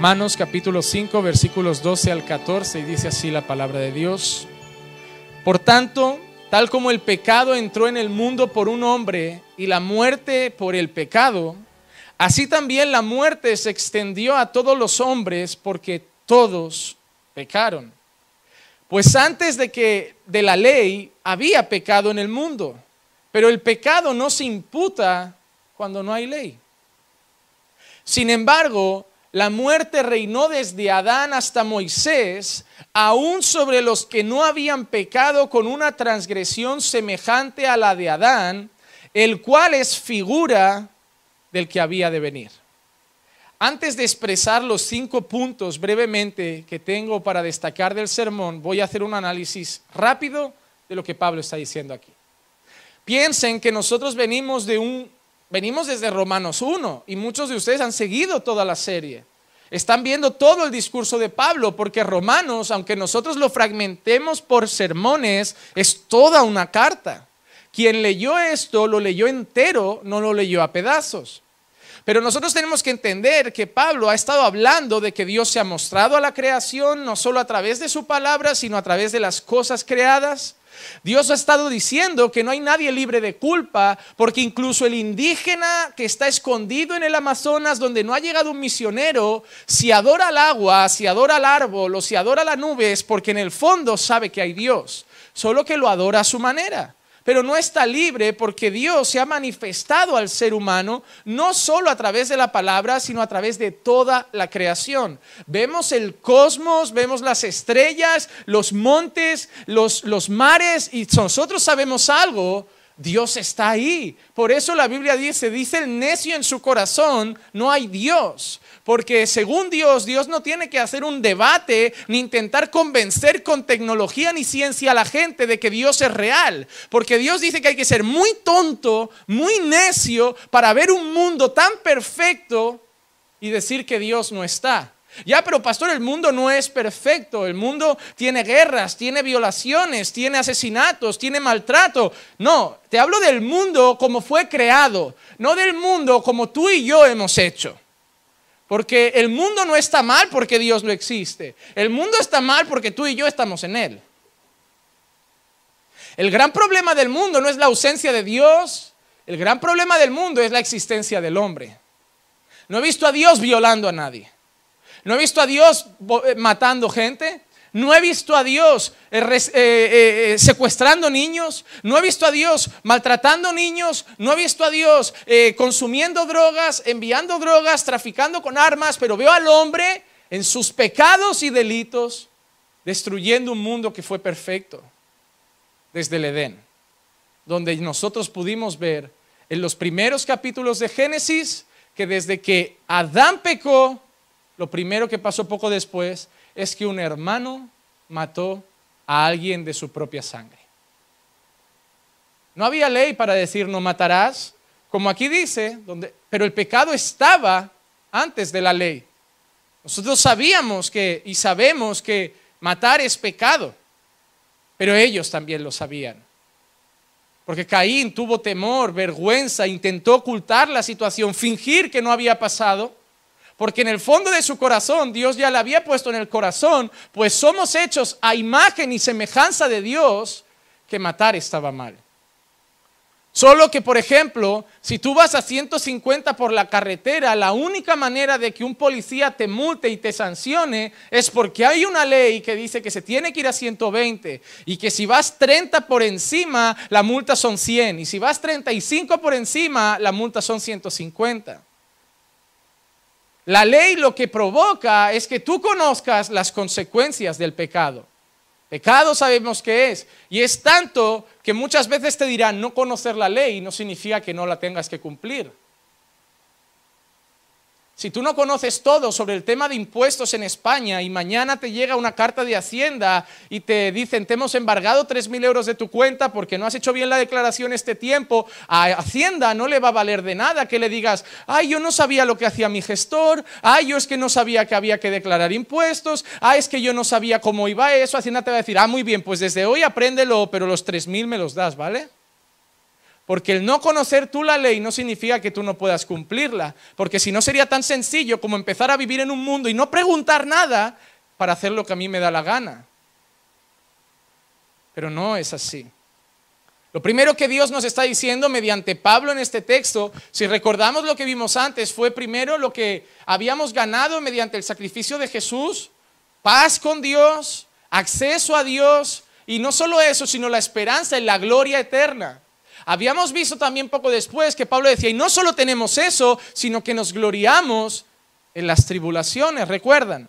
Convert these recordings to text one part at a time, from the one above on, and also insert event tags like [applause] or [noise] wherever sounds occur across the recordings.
Romanos capítulo 5 versículos 12 al 14 y dice así la palabra de Dios. Por tanto, tal como el pecado entró en el mundo por un hombre y la muerte por el pecado, así también la muerte se extendió a todos los hombres porque todos pecaron. Pues antes de que de la ley había pecado en el mundo, pero el pecado no se imputa cuando no hay ley. Sin embargo, la muerte reinó desde Adán hasta Moisés, aún sobre los que no habían pecado con una transgresión semejante a la de Adán, el cual es figura del que había de venir. Antes de expresar los cinco puntos brevemente que tengo para destacar del sermón, voy a hacer un análisis rápido de lo que Pablo está diciendo aquí. Piensen que nosotros venimos de un venimos desde Romanos 1 y muchos de ustedes han seguido toda la serie. Están viendo todo el discurso de Pablo, porque Romanos, aunque nosotros lo fragmentemos por sermones, es toda una carta. Quien leyó esto lo leyó entero, no lo leyó a pedazos. Pero nosotros tenemos que entender que Pablo ha estado hablando de que Dios se ha mostrado a la creación, no solo a través de su palabra, sino a través de las cosas creadas. Dios ha estado diciendo que no hay nadie libre de culpa, porque incluso el indígena que está escondido en el Amazonas, donde no ha llegado un misionero, si adora al agua, si adora el árbol o si adora la nube, es porque en el fondo sabe que hay Dios, solo que lo adora a su manera pero no está libre porque Dios se ha manifestado al ser humano no solo a través de la palabra, sino a través de toda la creación. Vemos el cosmos, vemos las estrellas, los montes, los, los mares y nosotros sabemos algo Dios está ahí. Por eso la Biblia dice, dice el necio en su corazón, no hay Dios. Porque según Dios, Dios no tiene que hacer un debate ni intentar convencer con tecnología ni ciencia a la gente de que Dios es real. Porque Dios dice que hay que ser muy tonto, muy necio para ver un mundo tan perfecto y decir que Dios no está. Ya, pero pastor, el mundo no es perfecto. El mundo tiene guerras, tiene violaciones, tiene asesinatos, tiene maltrato. No, te hablo del mundo como fue creado, no del mundo como tú y yo hemos hecho. Porque el mundo no está mal porque Dios no existe. El mundo está mal porque tú y yo estamos en él. El gran problema del mundo no es la ausencia de Dios. El gran problema del mundo es la existencia del hombre. No he visto a Dios violando a nadie. No he visto a Dios eh, matando gente. No he visto a Dios eh, eh, secuestrando niños, no he visto a Dios maltratando niños, no he visto a Dios consumiendo drogas, enviando drogas, traficando con armas, pero veo al hombre en sus pecados y delitos destruyendo un mundo que fue perfecto desde el Edén, donde nosotros pudimos ver en los primeros capítulos de Génesis que desde que Adán pecó, lo primero que pasó poco después es que un hermano mató a alguien de su propia sangre. No había ley para decir no matarás, como aquí dice, donde, pero el pecado estaba antes de la ley. Nosotros sabíamos que y sabemos que matar es pecado, pero ellos también lo sabían. Porque Caín tuvo temor, vergüenza, intentó ocultar la situación, fingir que no había pasado porque en el fondo de su corazón Dios ya la había puesto en el corazón, pues somos hechos a imagen y semejanza de Dios, que matar estaba mal. Solo que, por ejemplo, si tú vas a 150 por la carretera, la única manera de que un policía te multe y te sancione es porque hay una ley que dice que se tiene que ir a 120 y que si vas 30 por encima, la multa son 100 y si vas 35 por encima, la multa son 150. La ley lo que provoca es que tú conozcas las consecuencias del pecado. Pecado sabemos que es. Y es tanto que muchas veces te dirán, no conocer la ley no significa que no la tengas que cumplir. Si tú no conoces todo sobre el tema de impuestos en España y mañana te llega una carta de Hacienda y te dicen te hemos embargado 3.000 euros de tu cuenta porque no has hecho bien la declaración este tiempo, a Hacienda no le va a valer de nada que le digas, ay, yo no sabía lo que hacía mi gestor, ay, yo es que no sabía que había que declarar impuestos, ay, es que yo no sabía cómo iba eso, Hacienda te va a decir, ah, muy bien, pues desde hoy apréndelo, pero los 3.000 me los das, ¿vale? Porque el no conocer tú la ley no significa que tú no puedas cumplirla. Porque si no sería tan sencillo como empezar a vivir en un mundo y no preguntar nada para hacer lo que a mí me da la gana. Pero no es así. Lo primero que Dios nos está diciendo mediante Pablo en este texto, si recordamos lo que vimos antes, fue primero lo que habíamos ganado mediante el sacrificio de Jesús, paz con Dios, acceso a Dios, y no solo eso, sino la esperanza en la gloria eterna. Habíamos visto también poco después que Pablo decía, y no solo tenemos eso, sino que nos gloriamos en las tribulaciones, recuerdan.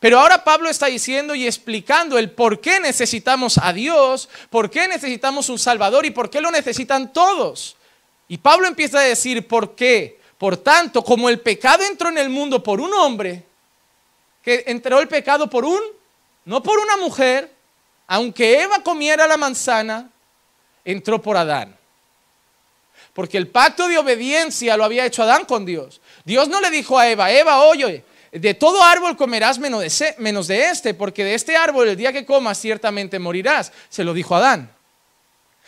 Pero ahora Pablo está diciendo y explicando el por qué necesitamos a Dios, por qué necesitamos un Salvador y por qué lo necesitan todos. Y Pablo empieza a decir por qué. Por tanto, como el pecado entró en el mundo por un hombre, que entró el pecado por un, no por una mujer, aunque Eva comiera la manzana, entró por Adán. Porque el pacto de obediencia lo había hecho Adán con Dios. Dios no le dijo a Eva, Eva, oye, de todo árbol comerás menos de, este, porque de este árbol el día que comas ciertamente morirás. Se lo dijo Adán.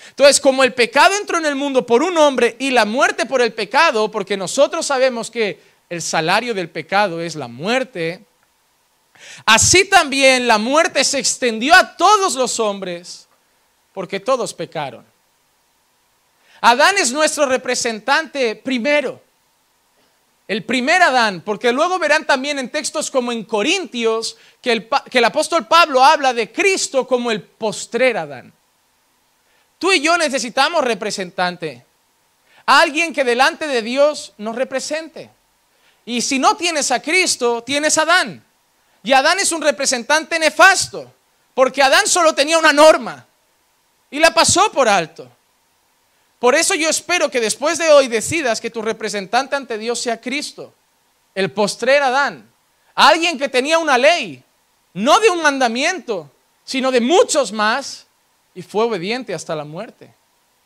Entonces, como el pecado entró en el mundo por un hombre y la muerte por el pecado, porque nosotros sabemos que el salario del pecado es la muerte, así también la muerte se extendió a todos los hombres, porque todos pecaron. Adán es nuestro representante primero. El primer Adán, porque luego verán también en textos como en Corintios que el, apóstol Pablo habla de Cristo como el postrer Adán. Tú y yo necesitamos representante, alguien que delante de Dios nos represente. Y si no tienes a Cristo, tienes a Adán. Y Adán es un representante nefasto, porque Adán solo tenía una norma y la pasó por alto. Por eso yo espero que después de hoy decidas que tu representante ante Dios sea Cristo, el postrer Adán, alguien que tenía una ley, no de un mandamiento, sino de muchos más, y fue obediente hasta la muerte,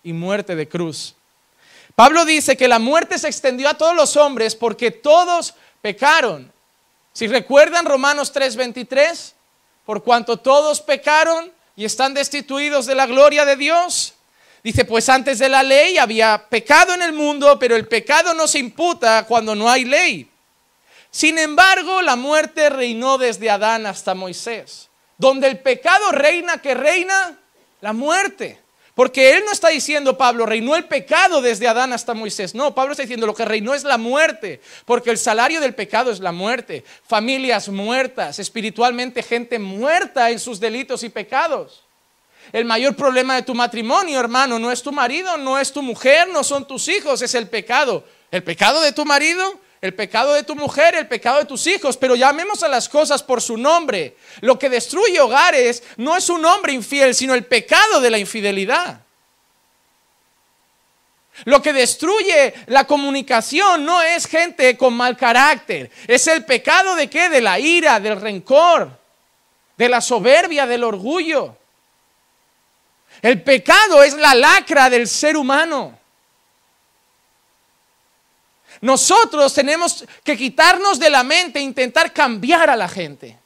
y muerte de cruz. Pablo dice que la muerte se extendió a todos los hombres porque todos pecaron. Si recuerdan Romanos 3:23, por cuanto todos pecaron y están destituidos de la gloria de Dios, Dice, pues antes de la ley había pecado en el mundo, pero el pecado no se imputa cuando no hay ley. Sin embargo, la muerte reinó desde Adán hasta Moisés. Donde el pecado reina, que reina la muerte. Porque él no está diciendo, Pablo, reinó el pecado desde Adán hasta Moisés. No, Pablo está diciendo, lo que reinó es la muerte, porque el salario del pecado es la muerte. Familias muertas, espiritualmente gente muerta en sus delitos y pecados. El mayor problema de tu matrimonio, hermano, no es tu marido, no es tu mujer, no son tus hijos, es el pecado. El pecado de tu marido, el pecado de tu mujer, el pecado de tus hijos, pero llamemos a las cosas por su nombre. Lo que destruye hogares no es un hombre infiel, sino el pecado de la infidelidad. Lo que destruye la comunicación no es gente con mal carácter, es el pecado de qué? De la ira, del rencor, de la soberbia, del orgullo. El pecado es la lacra del ser humano. Nosotros tenemos que quitarnos de la mente e intentar cambiar a la gente.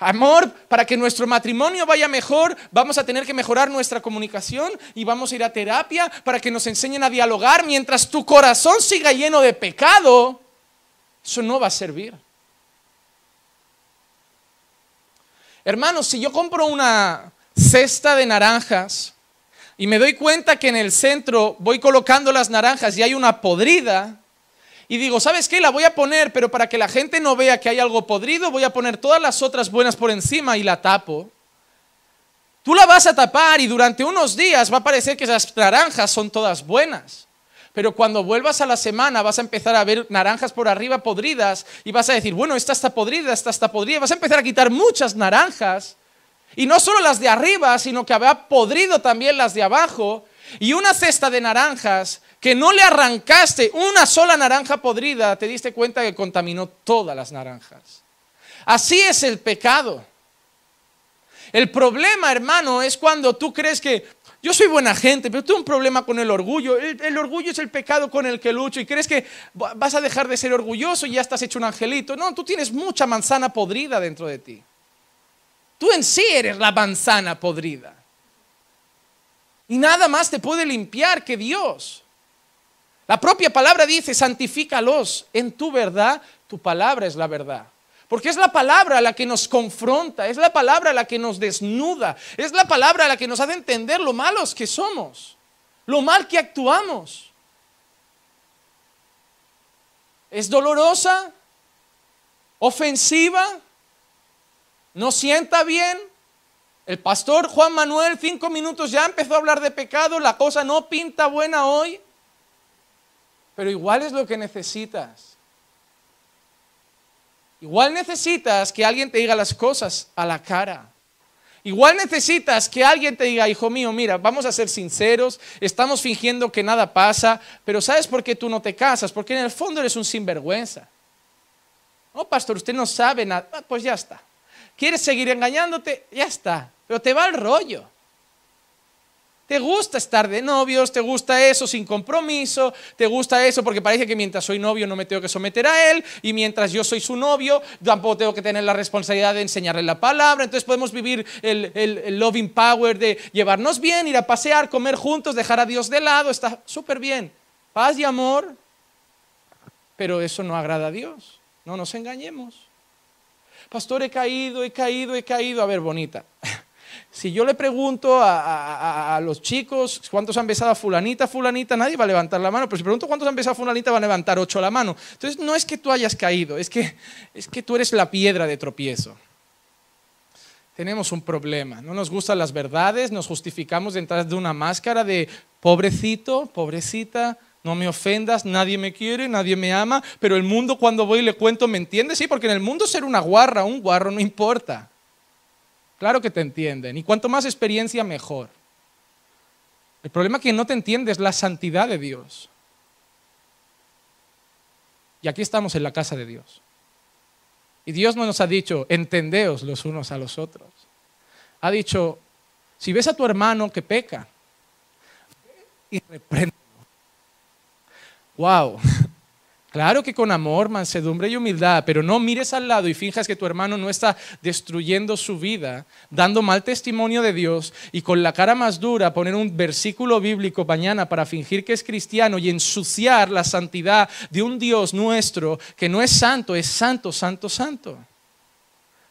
Amor, para que nuestro matrimonio vaya mejor, vamos a tener que mejorar nuestra comunicación y vamos a ir a terapia para que nos enseñen a dialogar. Mientras tu corazón siga lleno de pecado, eso no va a servir. Hermanos, si yo compro una, cesta de naranjas y me doy cuenta que en el centro voy colocando las naranjas y hay una podrida. Y digo, ¿sabes qué? La voy a poner, pero para que la gente no vea que hay algo podrido, voy a poner todas las otras buenas por encima y la tapo. Tú la vas a tapar y durante unos días va a parecer que esas naranjas son todas buenas pero cuando vuelvas a la semana vas a empezar a ver naranjas por arriba podridas y vas a decir, bueno, esta está podrida, esta está podrida, vas a empezar a quitar muchas naranjas y no solo las de arriba, sino que había podrido también las de abajo. Y una cesta de naranjas que no le arrancaste una sola naranja podrida, te diste cuenta que contaminó todas las naranjas. Así es el pecado. El problema, hermano, es cuando tú crees que yo soy buena gente, pero tengo un problema con el orgullo. El, orgullo es el pecado con el que lucho y crees que vas a dejar de ser orgulloso y ya estás hecho un angelito. No, tú tienes mucha manzana podrida dentro de ti. Tú en sí eres la manzana podrida. Y nada más te puede limpiar que Dios. La propia palabra dice, santifícalos en tu verdad, tu palabra es la verdad. Porque es la palabra la que nos confronta, es la palabra la que nos desnuda, es la palabra la que nos hace entender lo malos que somos, lo mal que actuamos. Es dolorosa, ofensiva, no sienta bien. El pastor Juan Manuel, cinco minutos ya empezó a hablar de pecado, la cosa no pinta buena hoy, pero igual es lo que necesitas. Igual necesitas que alguien te diga las cosas a la cara. Igual necesitas que alguien te diga, hijo mío, mira, vamos a ser sinceros, estamos fingiendo que nada pasa, pero ¿sabes por qué tú no te casas? Porque en el fondo eres un sinvergüenza. No, pastor, usted no sabe nada. Ah, pues ya está quieres seguir engañándote, ya está, pero te va el rollo. Te gusta estar de novios, te gusta eso sin compromiso, te gusta eso porque parece que mientras soy novio no me tengo que someter a él y mientras yo soy su novio tampoco tengo que tener la responsabilidad de enseñarle la palabra. Entonces podemos vivir el, el loving power de llevarnos bien, ir a pasear, comer juntos, dejar a Dios de lado. Está súper bien. Paz y amor. Pero eso no agrada a Dios. No nos engañemos pastor, he caído, he caído, he caído. A ver, bonita. [laughs] Si yo le pregunto a, los chicos cuántos han besado a fulanita, fulanita, nadie va a levantar la mano. Pero si pregunto cuántos han besado a fulanita, van a levantar ocho la mano. Entonces no es que tú hayas caído, es que, es que tú eres la piedra de tropiezo. Tenemos un problema, no nos gustan las verdades, nos justificamos detrás de una máscara de pobrecito, pobrecita, no me ofendas, nadie me quiere, nadie me ama, pero el mundo cuando voy y le cuento, ¿me entiende? Sí, porque en el mundo ser una guarra, un guarro no importa. Claro que te entienden, y cuanto más experiencia, mejor. El problema es que no te entiende es la santidad de Dios. Y aquí estamos en la casa de Dios. Y Dios no nos ha dicho, entendeos los unos a los otros. Ha dicho, si ves a tu hermano que peca, y reprende wow. [laughs] Claro que con amor, mansedumbre y humildad, pero no mires al lado y finjas que tu hermano no está destruyendo su vida, dando mal testimonio de Dios y con la cara más dura poner un versículo bíblico mañana para fingir que es cristiano y ensuciar la santidad de un Dios nuestro que no es santo, es santo, santo, santo.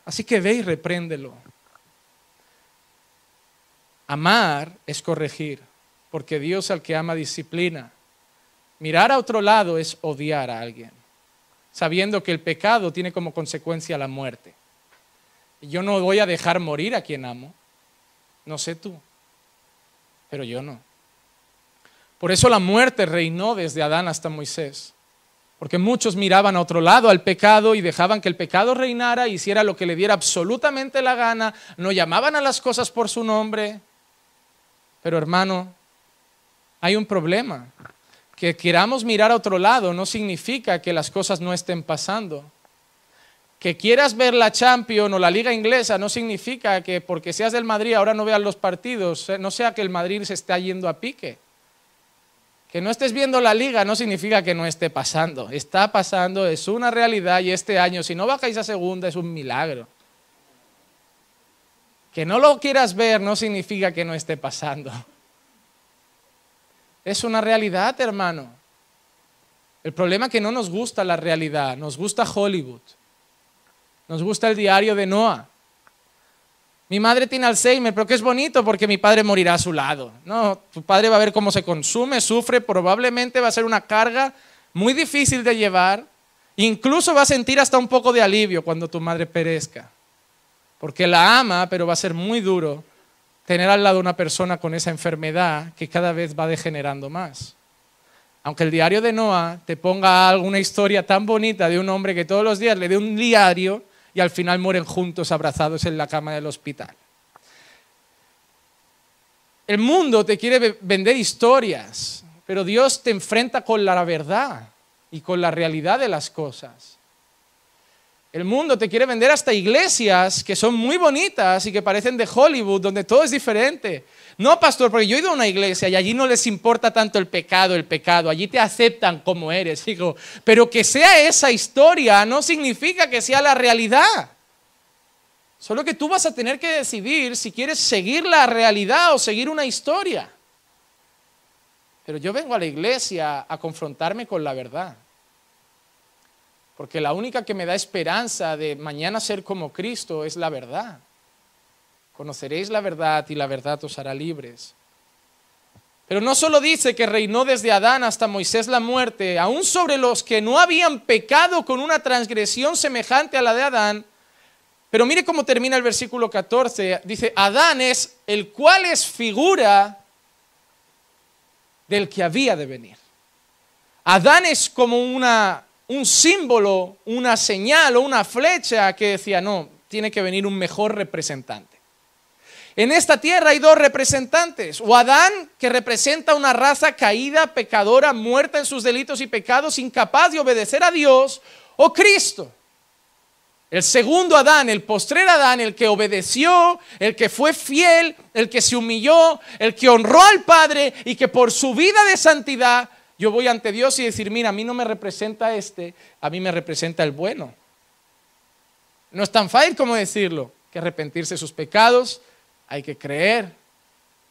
Así que ve y repréndelo. Amar es corregir, porque Dios al que ama disciplina Mirar a otro lado es odiar a alguien, sabiendo que el pecado tiene como consecuencia la muerte. Yo no voy a dejar morir a quien amo. No sé tú, pero yo no. Por eso la muerte reinó desde Adán hasta Moisés. Porque muchos miraban a otro lado al pecado y dejaban que el pecado reinara, y hiciera lo que le diera absolutamente la gana, no llamaban a las cosas por su nombre. Pero hermano, hay un problema. Que queramos mirar a otro lado no significa que las cosas no estén pasando. Que quieras ver la Champions o la Liga Inglesa no significa que porque seas del Madrid ahora no veas los partidos, eh, no sea que el Madrid se esté yendo a pique. Que no estés viendo la liga no significa que no esté pasando. Está pasando, es una realidad y este año, si no bajáis a segunda, es un milagro. Que no lo quieras ver no significa que no esté pasando. Es una realidad, hermano. El problema es que no nos gusta la realidad, nos gusta Hollywood, nos gusta el diario de Noah. Mi madre tiene Alzheimer, pero que es bonito porque mi padre morirá a su lado. No, tu padre va a ver cómo se consume, sufre, probablemente va a ser una carga muy difícil de llevar. Incluso va a sentir hasta un poco de alivio cuando tu madre perezca, porque la ama, pero va a ser muy duro tener al lado una persona con esa enfermedad que cada vez va degenerando más. Aunque el diario de Noah te ponga alguna historia tan bonita de un hombre que todos los días le dé un diario y al final mueren juntos abrazados en la cama del hospital. El mundo te quiere vender historias, pero Dios te enfrenta con la verdad y con la realidad de las cosas. El mundo te quiere vender hasta iglesias que son muy bonitas y que parecen de Hollywood, donde todo es diferente. No, pastor, porque yo he ido a una iglesia y allí no les importa tanto el pecado, el pecado, allí te aceptan como eres, digo. Pero que sea esa historia no significa que sea la realidad. Solo que tú vas a tener que decidir si quieres seguir la realidad o seguir una historia. Pero yo vengo a la iglesia a confrontarme con la verdad. Porque la única que me da esperanza de mañana ser como Cristo es la verdad. Conoceréis la verdad y la verdad os hará libres. Pero no solo dice que reinó desde Adán hasta Moisés la muerte, aún sobre los que no habían pecado con una transgresión semejante a la de Adán. Pero mire cómo termina el versículo 14. Dice, Adán es el cual es figura del que había de venir. Adán es como una un símbolo, una señal o una flecha que decía, no, tiene que venir un mejor representante. En esta tierra hay dos representantes, o Adán, que representa una raza caída, pecadora, muerta en sus delitos y pecados, incapaz de obedecer a Dios, o Cristo, el segundo Adán, el postrer Adán, el que obedeció, el que fue fiel, el que se humilló, el que honró al Padre y que por su vida de santidad yo voy ante Dios y decir, mira, a mí no me representa este, a mí me representa el bueno. No es tan fácil como decirlo, que arrepentirse de sus pecados, hay que creer,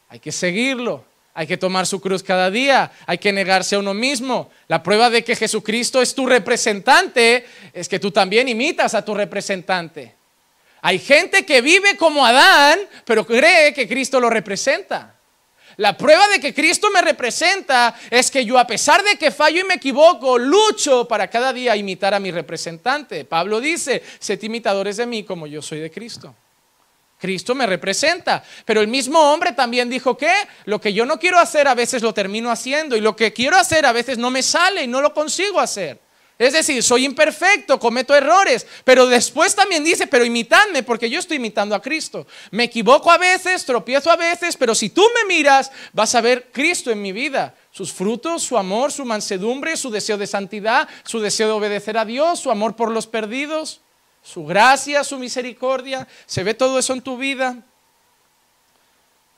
hay que seguirlo, hay que tomar su cruz cada día, hay que negarse a uno mismo. La prueba de que Jesucristo es tu representante es que tú también imitas a tu representante. Hay gente que vive como Adán, pero cree que Cristo lo representa. La prueba de que Cristo me representa es que yo a pesar de que fallo y me equivoco, lucho para cada día imitar a mi representante. Pablo dice, sed imitadores de mí como yo soy de Cristo. Cristo me representa. Pero el mismo hombre también dijo que lo que yo no quiero hacer a veces lo termino haciendo y lo que quiero hacer a veces no me sale y no lo consigo hacer. Es decir, soy imperfecto, cometo errores, pero después también dice, pero imitadme porque yo estoy imitando a Cristo. Me equivoco a veces, tropiezo a veces, pero si tú me miras, vas a ver Cristo en mi vida. Sus frutos, su amor, su mansedumbre, su deseo de santidad, su deseo de obedecer a Dios, su amor por los perdidos, su gracia, su misericordia. ¿Se ve todo eso en tu vida?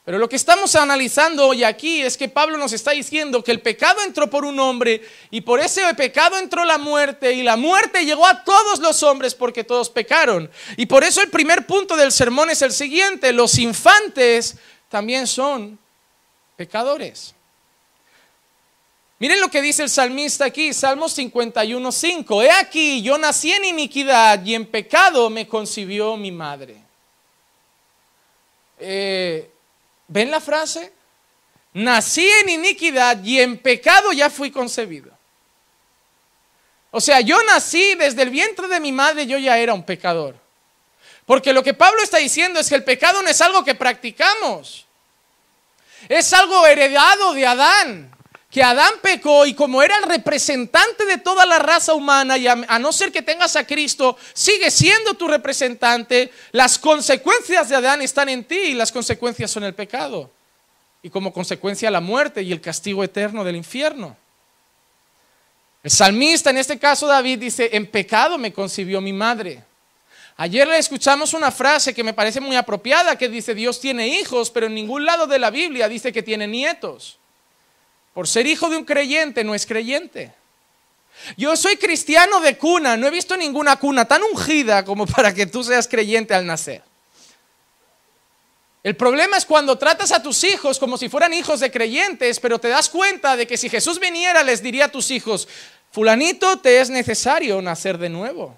Pero lo que estamos analizando hoy aquí es que Pablo nos está diciendo que el pecado entró por un hombre y por ese pecado entró la muerte y la muerte llegó a todos los hombres porque todos pecaron. Y por eso el primer punto del sermón es el siguiente, los infantes también son pecadores. Miren lo que dice el salmista aquí, Salmos 51.5. He aquí, yo nací en iniquidad y en pecado me concibió mi madre. Eh, ¿Ven la frase? Nací en iniquidad y en pecado ya fui concebido. O sea, yo nací desde el vientre de mi madre, yo ya era un pecador. Porque lo que Pablo está diciendo es que el pecado no es algo que practicamos, es algo heredado de Adán que Adán pecó y como era el representante de toda la raza humana y a, no ser que tengas a Cristo, sigue siendo tu representante, las consecuencias de Adán están en ti y las consecuencias son el pecado. Y como consecuencia la muerte y el castigo eterno del infierno. El salmista, en este caso David, dice, en pecado me concibió mi madre. Ayer le escuchamos una frase que me parece muy apropiada, que dice, Dios tiene hijos, pero en ningún lado de la Biblia dice que tiene nietos. Por ser hijo de un creyente no es creyente. Yo soy cristiano de cuna, no he visto ninguna cuna tan ungida como para que tú seas creyente al nacer. El problema es cuando tratas a tus hijos como si fueran hijos de creyentes, pero te das cuenta de que si Jesús viniera les diría a tus hijos, fulanito, te es necesario nacer de nuevo.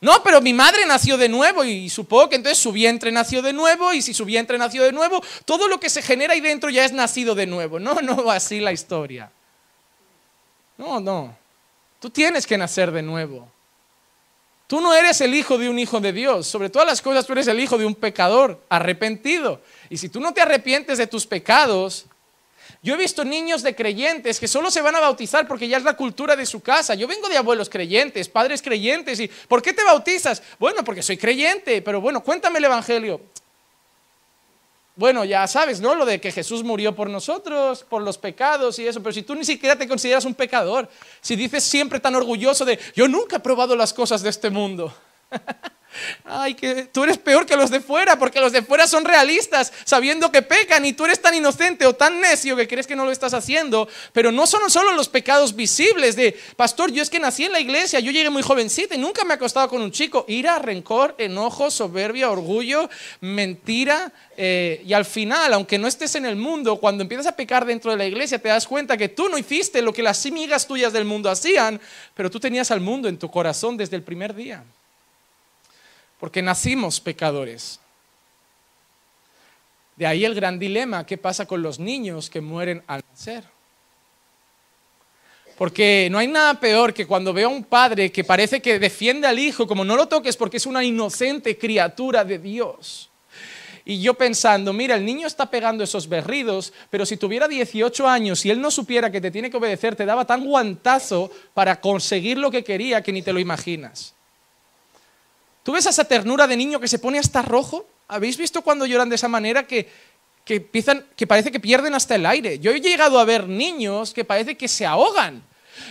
No, pero mi madre nació de nuevo y supongo que entonces su vientre nació de nuevo y si su vientre nació de nuevo, todo lo que se genera ahí dentro ya es nacido de nuevo. No, no así la historia. No, no. Tú tienes que nacer de nuevo. Tú no eres el hijo de un hijo de Dios. Sobre todas las cosas, tú eres el hijo de un pecador arrepentido. Y si tú no te arrepientes de tus pecados, yo he visto niños de creyentes que solo se van a bautizar porque ya es la cultura de su casa. Yo vengo de abuelos creyentes, padres creyentes. ¿Y por qué te bautizas? Bueno, porque soy creyente, pero bueno, cuéntame el Evangelio. Bueno, ya sabes, ¿no? Lo de que Jesús murió por nosotros, por los pecados y eso, pero si tú ni siquiera te consideras un pecador, si dices siempre tan orgulloso de, yo nunca he probado las cosas de este mundo. [laughs] Ay, que tú eres peor que los de fuera, porque los de fuera son realistas, sabiendo que pecan y tú eres tan inocente o tan necio que crees que no lo estás haciendo. Pero no son solo los pecados visibles de, pastor, yo es que nací en la iglesia, yo llegué muy jovencita y nunca me he acostado con un chico. Ira, rencor, enojo, soberbia, orgullo, mentira. Eh, y al final, aunque no estés en el mundo, cuando empiezas a pecar dentro de la iglesia, te das cuenta que tú no hiciste lo que las simigas tuyas del mundo hacían, pero tú tenías al mundo en tu corazón desde el primer día porque nacimos pecadores. De ahí el gran dilema, ¿qué pasa con los niños que mueren al nacer? Porque no hay nada peor que cuando veo a un padre que parece que defiende al hijo, como no lo toques porque es una inocente criatura de Dios. Y yo pensando, mira, el niño está pegando esos berridos, pero si tuviera 18 años y él no supiera que te tiene que obedecer, te daba tan guantazo para conseguir lo que quería que ni te lo imaginas. ¿Tú ves esa ternura de niño que se pone hasta rojo? ¿Habéis visto cuando lloran de esa manera que, que parece que pierden hasta el aire? Yo he llegado a ver niños que parece que se ahogan.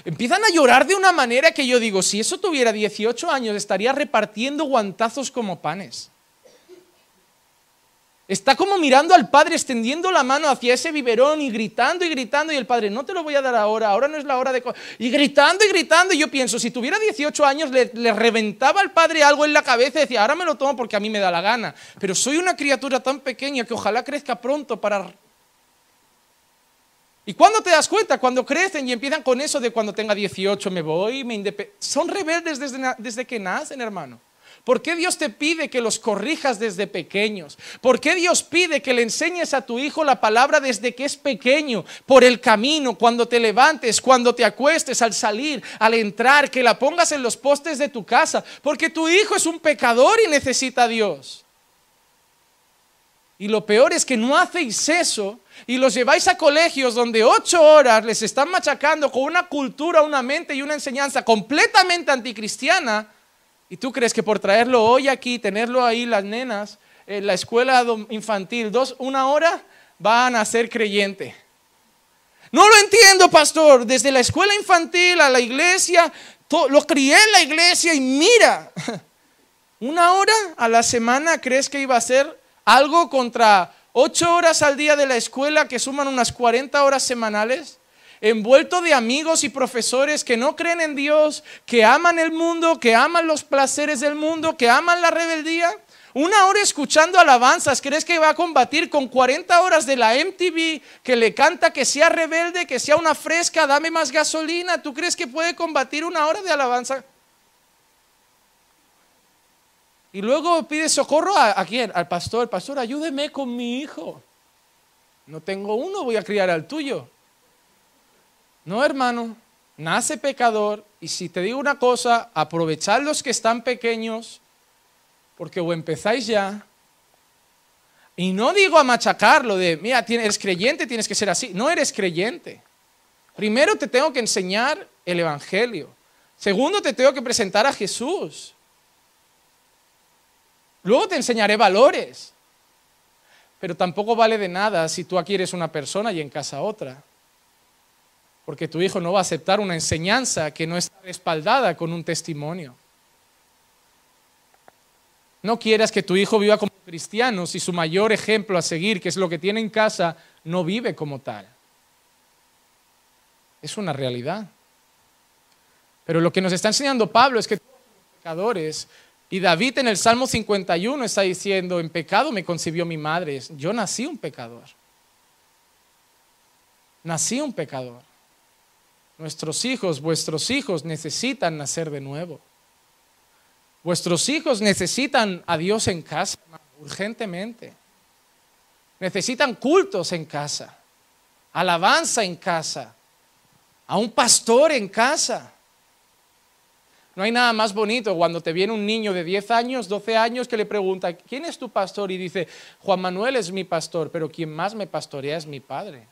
Empiezan a llorar de una manera que yo digo, si eso tuviera 18 años estaría repartiendo guantazos como panes. Está como mirando al padre, extendiendo la mano hacia ese biberón y gritando y gritando. Y el padre, no te lo voy a dar ahora, ahora no es la hora de. Y gritando y gritando. Y yo pienso, si tuviera 18 años, le, reventaba al padre algo en la cabeza y decía, ahora me lo tomo porque a mí me da la gana. Pero soy una criatura tan pequeña que ojalá crezca pronto para. ¿Y cuándo te das cuenta? Cuando crecen y empiezan con eso de cuando tenga 18 me voy, me Son rebeldes desde que nacen, hermano. ¿Por qué Dios te pide que los corrijas desde pequeños? ¿Por qué Dios pide que le enseñes a tu hijo la palabra desde que es pequeño? Por el camino, cuando te levantes, cuando te acuestes, al salir, al entrar, que la pongas en los postes de tu casa. Porque tu hijo es un pecador y necesita a Dios. Y lo peor es que no hacéis eso y los lleváis a colegios donde ocho horas les están machacando con una cultura, una mente y una enseñanza completamente anticristiana ¿Y tú crees que por traerlo hoy aquí, tenerlo ahí las nenas, en eh, la escuela infantil, dos, una hora, van a ser creyente? No lo entiendo, pastor. Desde la escuela infantil a la iglesia, lo crié en la iglesia y mira, [laughs] una hora a la semana crees que iba a ser algo contra ocho horas al día de la escuela que suman unas 40 horas semanales envuelto de amigos y profesores que no creen en Dios, que aman el mundo, que aman los placeres del mundo, que aman la rebeldía. Una hora escuchando alabanzas, ¿crees que va a combatir con 40 horas de la MTV que le canta que sea rebelde, que sea una fresca, dame más gasolina? ¿Tú crees que puede combatir una hora de alabanza? Y luego pide socorro a, a quién? Al pastor. Pastor, ayúdeme con mi hijo. No tengo uno, voy a criar al tuyo. No, hermano, nace pecador y si te digo una cosa, aprovechad los que están pequeños, porque o empezáis ya, y no digo a machacarlo de, mira, eres creyente, tienes que ser así, no eres creyente. Primero te tengo que enseñar el Evangelio. Segundo, te tengo que presentar a Jesús. Luego te enseñaré valores. Pero tampoco vale de nada si tú aquí eres una persona y en casa otra porque tu hijo no va a aceptar una enseñanza que no está respaldada con un testimonio. No quieras que tu hijo viva como cristiano si su mayor ejemplo a seguir, que es lo que tiene en casa, no vive como tal. Es una realidad. Pero lo que nos está enseñando Pablo es que todos somos pecadores. Y David en el Salmo 51 está diciendo, en pecado me concibió mi madre. Yo nací un pecador. Nací un pecador. Nuestros hijos, vuestros hijos necesitan nacer de nuevo. Vuestros hijos necesitan a Dios en casa urgentemente. Necesitan cultos en casa, alabanza en casa, a un pastor en casa. No hay nada más bonito cuando te viene un niño de 10 años, 12 años, que le pregunta, ¿quién es tu pastor? Y dice, Juan Manuel es mi pastor, pero quien más me pastorea es mi padre.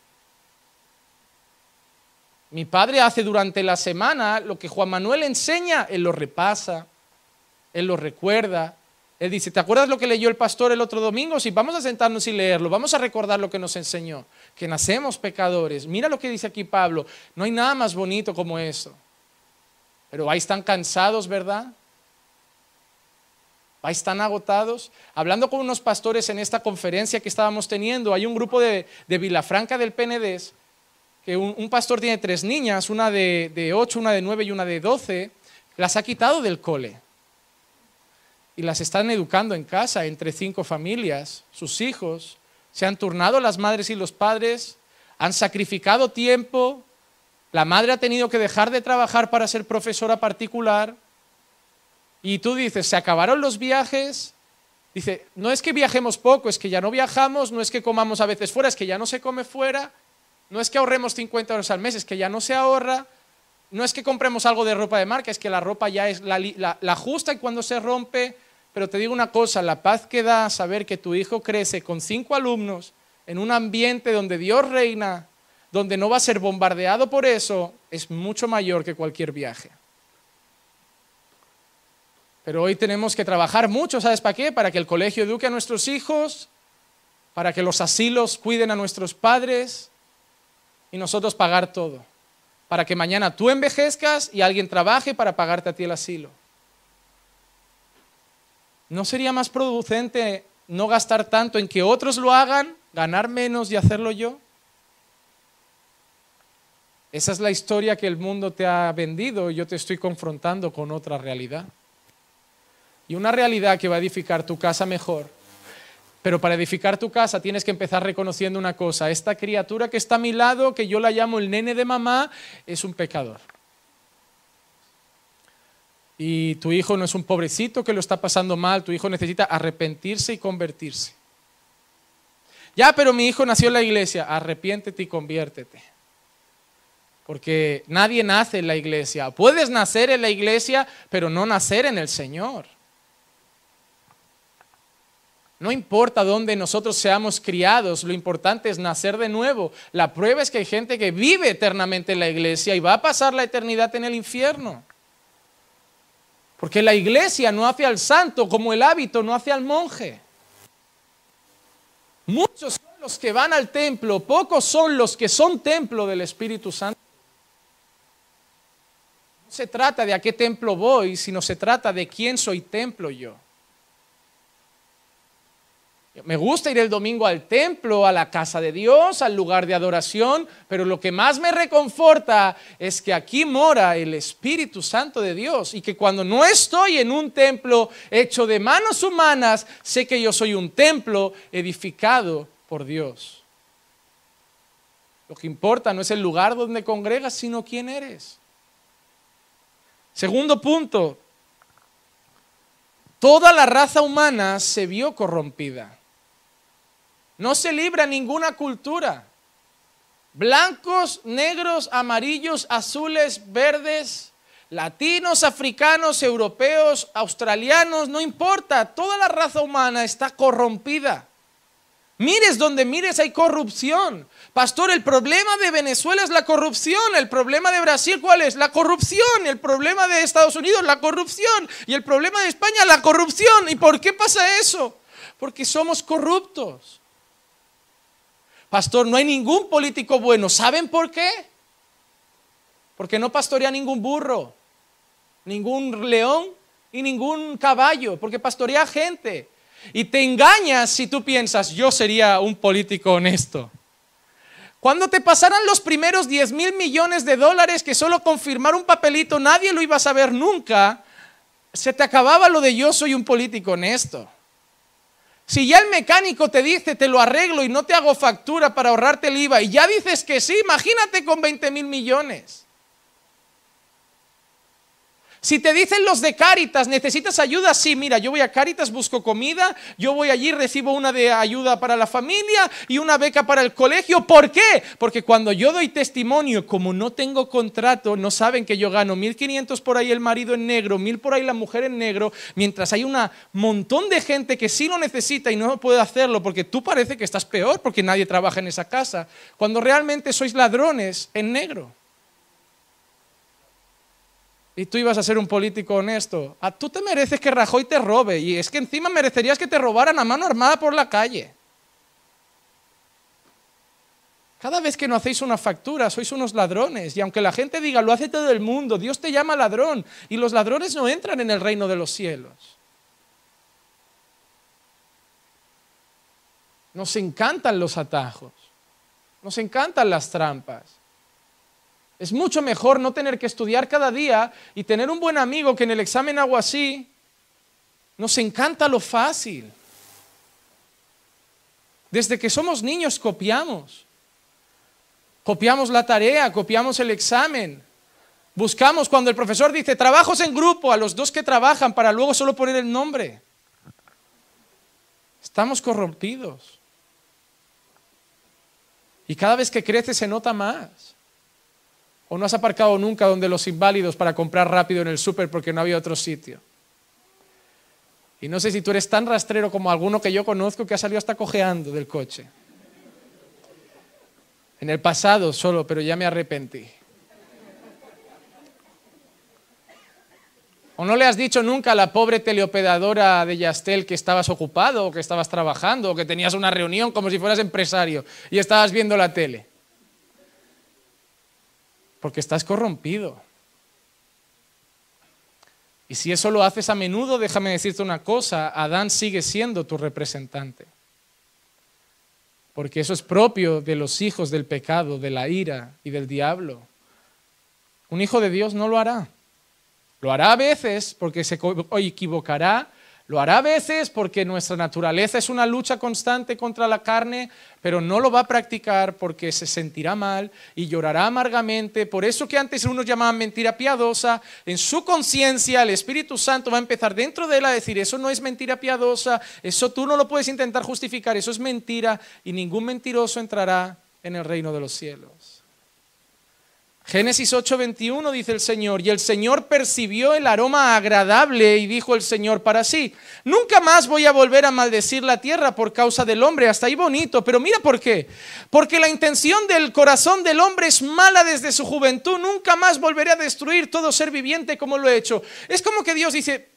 Mi padre hace durante la semana lo que Juan Manuel enseña, él lo repasa, él lo recuerda. Él dice, ¿te acuerdas lo que leyó el pastor el otro domingo? Sí, vamos a sentarnos y leerlo, vamos a recordar lo que nos enseñó, que nacemos pecadores. Mira lo que dice aquí Pablo, no hay nada más bonito como eso. Pero ahí están cansados, ¿verdad? Ahí están agotados. Hablando con unos pastores en esta conferencia que estábamos teniendo, hay un grupo de, de Vilafranca del PND que un, pastor tiene tres niñas, una de, de 8, una de nueve y una de doce, las ha quitado del cole y las están educando en casa entre cinco familias, sus hijos. Se han turnado las madres y los padres, han sacrificado tiempo, la madre ha tenido que dejar de trabajar para ser profesora particular. Y tú dices, se acabaron los viajes. Dice, no es que viajemos poco, es que ya no viajamos, no es que comamos a veces fuera, es que ya no se come fuera. No es que ahorremos 50 euros al mes, es que ya no se ahorra. No es que compremos algo de ropa de marca, es que la ropa ya es la, la justa y cuando se rompe. Pero te digo una cosa, la paz que da saber que tu hijo crece con cinco alumnos en un ambiente donde Dios reina, donde no va a ser bombardeado por eso, es mucho mayor que cualquier viaje. Pero hoy tenemos que trabajar mucho, ¿sabes para qué? Para que el colegio eduque a nuestros hijos, para que los asilos cuiden a nuestros padres, y nosotros pagar todo, para que mañana tú envejezcas y alguien trabaje para pagarte a ti el asilo. ¿No sería más producente no gastar tanto en que otros lo hagan, ganar menos y hacerlo yo? Esa es la historia que el mundo te ha vendido y yo te estoy confrontando con otra realidad. Y una realidad que va a edificar tu casa mejor pero para edificar tu casa tienes que empezar reconociendo una cosa. Esta criatura que está a mi lado, que yo la llamo el nene de mamá, es un pecador. Y tu hijo no es un pobrecito que lo está pasando mal, tu hijo necesita arrepentirse y convertirse. Ya, pero mi hijo nació en la iglesia, arrepiéntete y conviértete. Porque nadie nace en la iglesia. Puedes nacer en la iglesia, pero no nacer en el Señor. No importa dónde nosotros seamos criados, lo importante es nacer de nuevo. La prueba es que hay gente que vive eternamente en la iglesia y va a pasar la eternidad en el infierno. Porque la iglesia no hace al santo como el hábito no hace al monje. Muchos son los que van al templo, pocos son los que son templo del Espíritu Santo. No se trata de a qué templo voy, sino se trata de quién soy templo yo. Me gusta ir el domingo al templo, a la casa de Dios, al lugar de adoración, pero lo que más me reconforta es que aquí mora el Espíritu Santo de Dios y que cuando no estoy en un templo hecho de manos humanas, sé que yo soy un templo edificado por Dios. Lo que importa no es el lugar donde congregas, sino quién eres. Segundo punto, toda la raza humana se vio corrompida. No se libra ninguna cultura. Blancos, negros, amarillos, azules, verdes, latinos, africanos, europeos, australianos, no importa. Toda la raza humana está corrompida. Mires donde mires hay corrupción. Pastor, el problema de Venezuela es la corrupción. El problema de Brasil, ¿cuál es? La corrupción. El problema de Estados Unidos, la corrupción. Y el problema de España, la corrupción. ¿Y por qué pasa eso? Porque somos corruptos. Pastor, no hay ningún político bueno. ¿Saben por qué? Porque no pastorea ningún burro, ningún león y ningún caballo, porque pastorea gente. Y te engañas si tú piensas, yo sería un político honesto. Cuando te pasaran los primeros 10 mil millones de dólares que solo confirmar un papelito nadie lo iba a saber nunca, se te acababa lo de yo soy un político honesto. Si ya el mecánico te dice, te lo arreglo y no te hago factura para ahorrarte el IVA, y ya dices que sí, imagínate con 20 mil millones. Si te dicen los de Cáritas, necesitas ayuda, sí, mira, yo voy a Cáritas, busco comida, yo voy allí, recibo una de ayuda para la familia y una beca para el colegio. ¿Por qué? Porque cuando yo doy testimonio, como no tengo contrato, no saben que yo gano 1.500 por ahí el marido en negro, 1.000 por ahí la mujer en negro, mientras hay un montón de gente que sí lo necesita y no puede hacerlo porque tú parece que estás peor porque nadie trabaja en esa casa, cuando realmente sois ladrones en negro y tú ibas a ser un político honesto. Ah, tú te mereces que Rajoy te robe y es que encima merecerías que te robaran a mano armada por la calle. Cada vez que no hacéis una factura, sois unos ladrones. Y aunque la gente diga, lo hace todo el mundo, Dios te llama ladrón. Y los ladrones no entran en el reino de los cielos. Nos encantan los atajos. Nos encantan las trampas. Es mucho mejor no tener que estudiar cada día y tener un buen amigo que en el examen hago así. Nos encanta lo fácil. Desde que somos niños copiamos. Copiamos la tarea, copiamos el examen. Buscamos cuando el profesor dice trabajos en grupo a los dos que trabajan para luego solo poner el nombre. Estamos corrompidos. Y cada vez que crece se nota más. O no has aparcado nunca donde los inválidos para comprar rápido en el súper porque no había otro sitio. Y no sé si tú eres tan rastrero como alguno que yo conozco que ha salido hasta cojeando del coche. En el pasado solo, pero ya me arrepentí. ¿O no le has dicho nunca a la pobre teleoperadora de Yastel que estabas ocupado o que estabas trabajando o que tenías una reunión como si fueras empresario y estabas viendo la tele? porque estás corrompido. Y si eso lo haces a menudo, déjame decirte una cosa, Adán sigue siendo tu representante. Porque eso es propio de los hijos del pecado, de la ira y del diablo. Un hijo de Dios no lo hará. Lo hará a veces porque se equivocará lo hará a veces porque nuestra naturaleza es una lucha constante contra la carne, pero no lo va a practicar porque se sentirá mal y llorará amargamente. Por eso que antes unos llamaban mentira piadosa, en su conciencia el Espíritu Santo va a empezar dentro de él a decir, eso no es mentira piadosa, eso tú no lo puedes intentar justificar, eso es mentira y ningún mentiroso entrará en el reino de los cielos. Génesis 8:21 dice el Señor, y el Señor percibió el aroma agradable y dijo el Señor para sí, nunca más voy a volver a maldecir la tierra por causa del hombre, hasta ahí bonito, pero mira por qué, porque la intención del corazón del hombre es mala desde su juventud, nunca más volveré a destruir todo ser viviente como lo he hecho. Es como que Dios dice,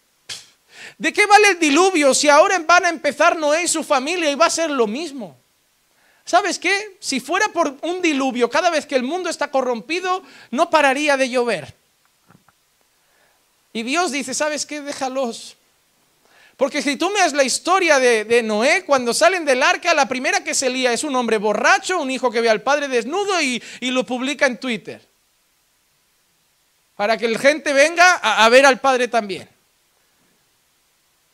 ¿de qué vale el diluvio si ahora van a empezar Noé y su familia y va a ser lo mismo? ¿Sabes qué? Si fuera por un diluvio, cada vez que el mundo está corrompido, no pararía de llover. Y Dios dice, ¿sabes qué? Déjalos. Porque si tú me das la historia de, Noé, cuando salen del arca, la primera que se lía es un hombre borracho, un hijo que ve al padre desnudo y, lo publica en Twitter. Para que la gente venga a ver al padre también.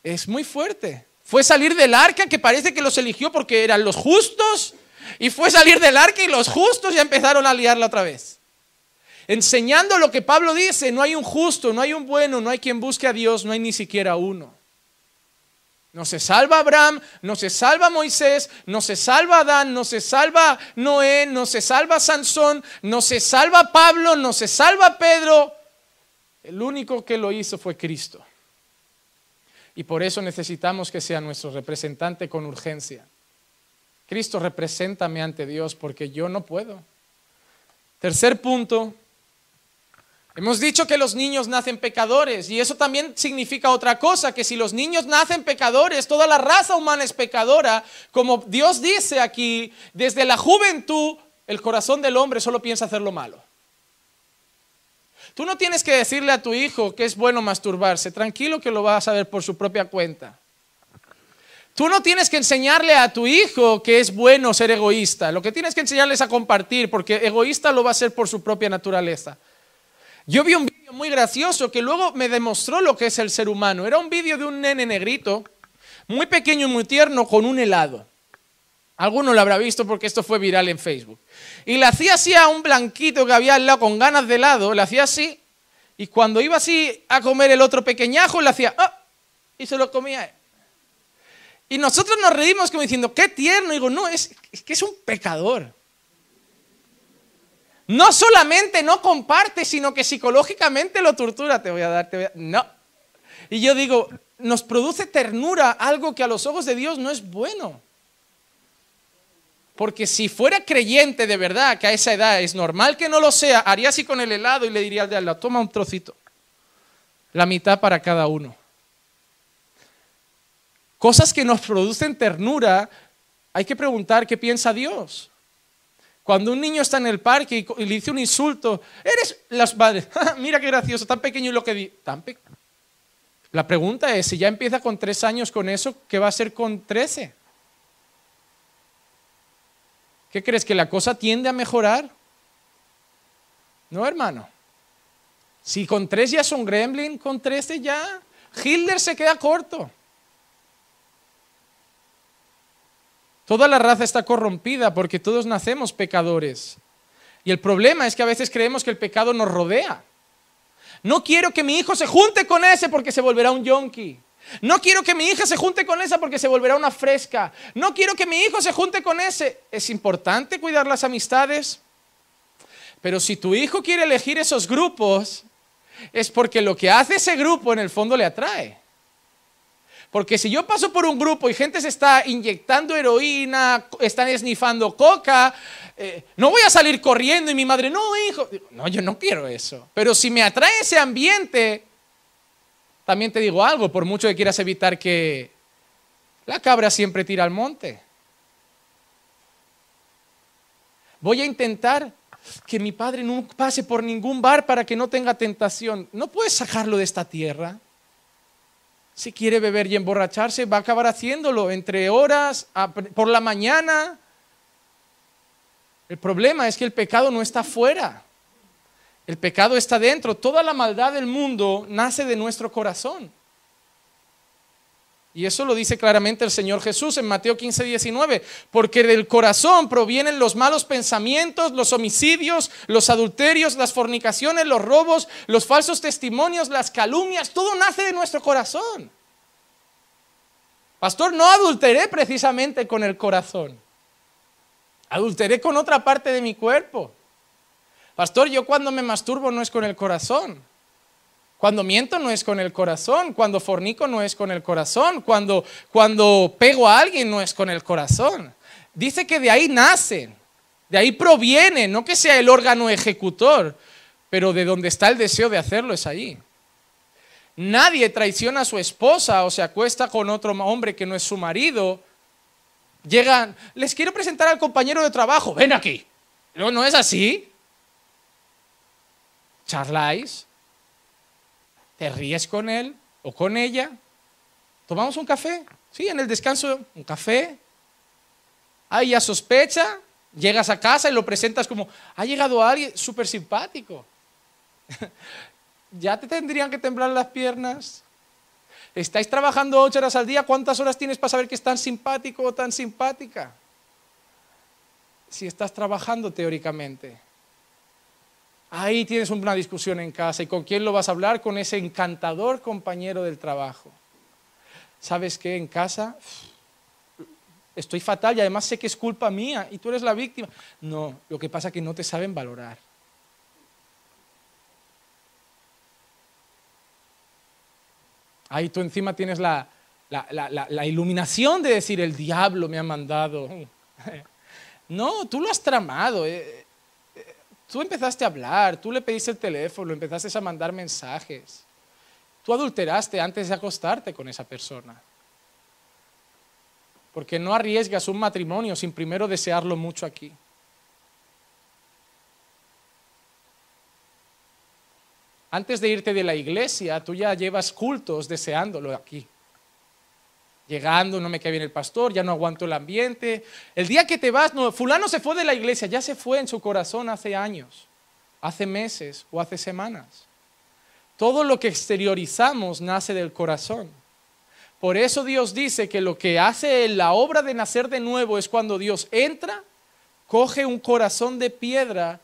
Es muy fuerte. Fue salir del arca que parece que los eligió porque eran los justos y fue salir del arca y los justos ya empezaron a liarla otra vez. Enseñando lo que Pablo dice, no hay un justo, no hay un bueno, no hay quien busque a Dios, no hay ni siquiera uno. No se salva Abraham, no se salva Moisés, no se salva Adán, no se salva Noé, no se salva Sansón, no se salva Pablo, no se salva Pedro. El único que lo hizo fue Cristo. Y por eso necesitamos que sea nuestro representante con urgencia. Cristo, represéntame ante Dios porque yo no puedo. Tercer punto, hemos dicho que los niños nacen pecadores y eso también significa otra cosa, que si los niños nacen pecadores, toda la raza humana es pecadora, como Dios dice aquí, desde la juventud el corazón del hombre solo piensa hacer lo malo. Tú no tienes que decirle a tu hijo que es bueno masturbarse, tranquilo que lo vas a saber por su propia cuenta. Tú no tienes que enseñarle a tu hijo que es bueno ser egoísta. Lo que tienes que enseñarle es a compartir, porque egoísta lo va a ser por su propia naturaleza. Yo vi un vídeo muy gracioso que luego me demostró lo que es el ser humano. Era un vídeo de un nene negrito, muy pequeño y muy tierno, con un helado. Alguno lo habrá visto porque esto fue viral en Facebook. Y le hacía así a un blanquito que había al lado con ganas de helado, le hacía así. Y cuando iba así a comer el otro pequeñajo, le hacía, ¡ah! y se lo comía y nosotros nos reímos como diciendo, qué tierno. Y digo, no, es, que es un pecador. No solamente no comparte, sino que psicológicamente lo tortura. Te voy a dar, te voy a... No. Y yo digo, nos produce ternura algo que a los ojos de Dios no es bueno. Porque si fuera creyente de verdad, que a esa edad es normal que no lo sea, haría así con el helado y le diría al de toma un trocito, la mitad para cada uno. Cosas que nos producen ternura, hay que preguntar qué piensa Dios. Cuando un niño está en el parque y le dice un insulto, eres las madres, [laughs] ah, mira qué gracioso, tan pequeño lo que di, tan pequeño. La pregunta es, si ya empieza con tres años con eso, ¿qué va a ser con trece? ¿Qué crees? ¿Que la cosa tiende a mejorar? No, hermano. Si con tres ya son gremlin, con trece ya. Hitler se queda corto. Toda la raza está corrompida porque todos nacemos pecadores. Y el problema es que a veces creemos que el pecado nos rodea. No quiero que mi hijo se junte con ese porque se volverá un yonki. No quiero que mi hija se junte con esa porque se volverá una fresca. No quiero que mi hijo se junte con ese. Es importante cuidar las amistades. Pero si tu hijo quiere elegir esos grupos, es porque lo que hace ese grupo en el fondo le atrae. Porque si yo paso por un grupo y gente se está inyectando heroína, están esnifando coca, eh, no voy a salir corriendo y mi madre, no, hijo, no, yo no quiero eso. Pero si me atrae ese ambiente, también te digo algo, por mucho que quieras evitar que la cabra siempre tira al monte. Voy a intentar que mi padre no pase por ningún bar para que no tenga tentación. No puedes sacarlo de esta tierra. Si quiere beber y emborracharse, va a acabar haciéndolo entre horas, por la mañana. El problema es que el pecado no está fuera. El pecado está dentro. Toda la maldad del mundo nace de nuestro corazón. Y eso lo dice claramente el Señor Jesús en Mateo 15, 19, porque del corazón provienen los malos pensamientos, los homicidios, los adulterios, las fornicaciones, los robos, los falsos testimonios, las calumnias, todo nace de nuestro corazón. Pastor, no adulteré precisamente con el corazón, adulteré con otra parte de mi cuerpo. Pastor, yo cuando me masturbo no es con el corazón, cuando miento no es con el corazón, cuando fornico no es con el corazón, cuando, cuando pego a alguien no es con el corazón. Dice que de ahí nacen, de ahí provienen, no que sea el órgano ejecutor, pero de donde está el deseo de hacerlo es ahí. Nadie traiciona a su esposa o se acuesta con otro hombre que no es su marido. Llegan, les quiero presentar al compañero de trabajo, ven aquí. No, no es así. Charláis, ríes con él o con ella, tomamos un café, sí, en el descanso, un café. Ahí ya sospecha, llegas a casa y lo presentas como, ha llegado alguien súper simpático. [laughs] ya te tendrían que temblar las piernas. Estáis trabajando ocho horas al día, ¿cuántas horas tienes para saber que es tan simpático o tan simpática? Si estás trabajando teóricamente. Ahí tienes una discusión en casa. ¿Y con quién lo vas a hablar? Con ese encantador compañero del trabajo. ¿Sabes qué? En casa estoy fatal y además sé que es culpa mía y tú eres la víctima. No, lo que pasa es que no te saben valorar. Ahí tú encima tienes la, iluminación de decir, el diablo me ha mandado. [laughs] No, tú lo has tramado. Eh. Tú empezaste a hablar, tú le pediste el teléfono, empezaste a mandar mensajes. Tú adulteraste antes de acostarte con esa persona. Porque no arriesgas un matrimonio sin primero desearlo mucho aquí. Antes de irte de la iglesia, tú ya llevas cultos deseándolo aquí llegando, no me cae bien el pastor, ya no aguanto el ambiente. El día que te vas, no, fulano se fue de la iglesia, ya se fue en su corazón hace años, hace meses o hace semanas. Todo lo que exteriorizamos nace del corazón. Por eso Dios dice que lo que hace la obra de nacer de nuevo es cuando Dios entra, coge un corazón de piedra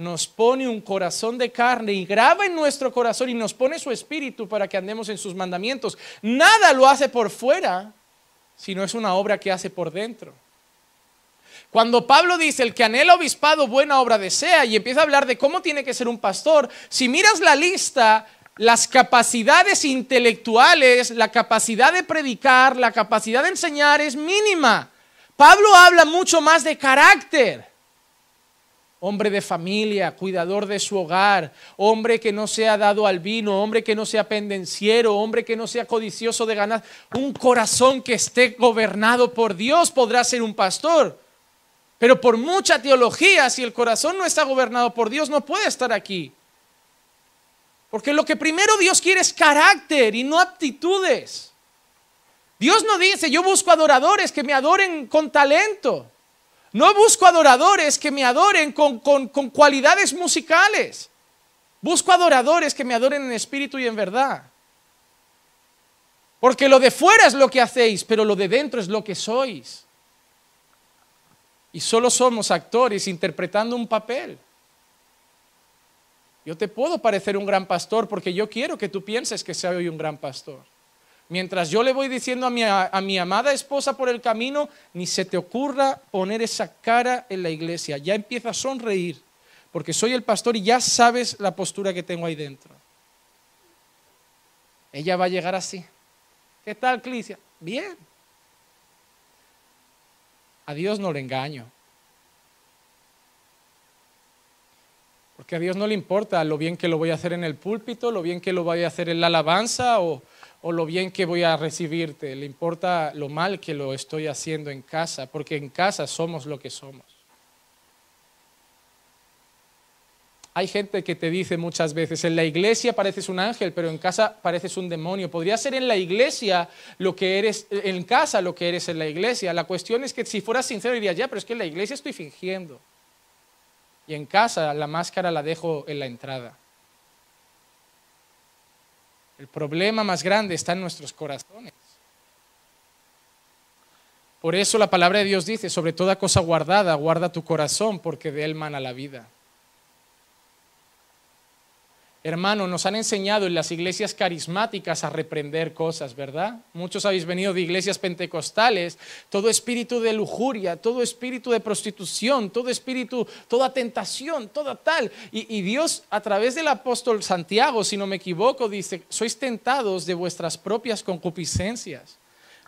nos pone un corazón de carne y graba en nuestro corazón y nos pone su espíritu para que andemos en sus mandamientos. Nada lo hace por fuera, sino es una obra que hace por dentro. Cuando Pablo dice, el que anhela obispado, buena obra desea, y empieza a hablar de cómo tiene que ser un pastor, si miras la lista, las capacidades intelectuales, la capacidad de predicar, la capacidad de enseñar es mínima. Pablo habla mucho más de carácter hombre de familia, cuidador de su hogar, hombre que no sea dado al vino, hombre que no sea pendenciero, hombre que no sea codicioso de ganar. Un corazón que esté gobernado por Dios podrá ser un pastor. Pero por mucha teología, si el corazón no está gobernado por Dios, no puede estar aquí. Porque lo que primero Dios quiere es carácter y no aptitudes. Dios no dice, yo busco adoradores que me adoren con talento. No busco adoradores que me adoren con, cualidades musicales. Busco adoradores que me adoren en espíritu y en verdad. Porque lo de fuera es lo que hacéis, pero lo de dentro es lo que sois. Y solo somos actores interpretando un papel. Yo te puedo parecer un gran pastor porque yo quiero que tú pienses que soy un gran pastor. Mientras yo le voy diciendo a mi, amada esposa por el camino, ni se te ocurra poner esa cara en la iglesia. Ya empieza a sonreír, porque soy el pastor y ya sabes la postura que tengo ahí dentro. Ella va a llegar así. ¿Qué tal, Clicia? Bien. A Dios no le engaño. Porque a Dios no le importa lo bien que lo voy a hacer en el púlpito, lo bien que lo voy a hacer en la alabanza o o lo bien que voy a recibirte, le importa lo mal que lo estoy haciendo en casa, porque en casa somos lo que somos. Hay gente que te dice muchas veces, en la iglesia pareces un ángel, pero en casa pareces un demonio. Podría ser en la iglesia lo que eres, en casa lo que eres en la iglesia. La cuestión es que si fueras sincero dirías, ya, pero es que en la iglesia estoy fingiendo. Y en casa la máscara la dejo en la entrada. El problema más grande está en nuestros corazones. Por eso la palabra de Dios dice, sobre toda cosa guardada, guarda tu corazón, porque de él mana la vida. Hermano, nos han enseñado en las iglesias carismáticas a reprender cosas, ¿verdad? Muchos habéis venido de iglesias pentecostales, todo espíritu de lujuria, todo espíritu de prostitución, todo espíritu, toda tentación, toda tal. Y, Dios a través del apóstol Santiago, si no me equivoco, dice, sois tentados de vuestras propias concupiscencias.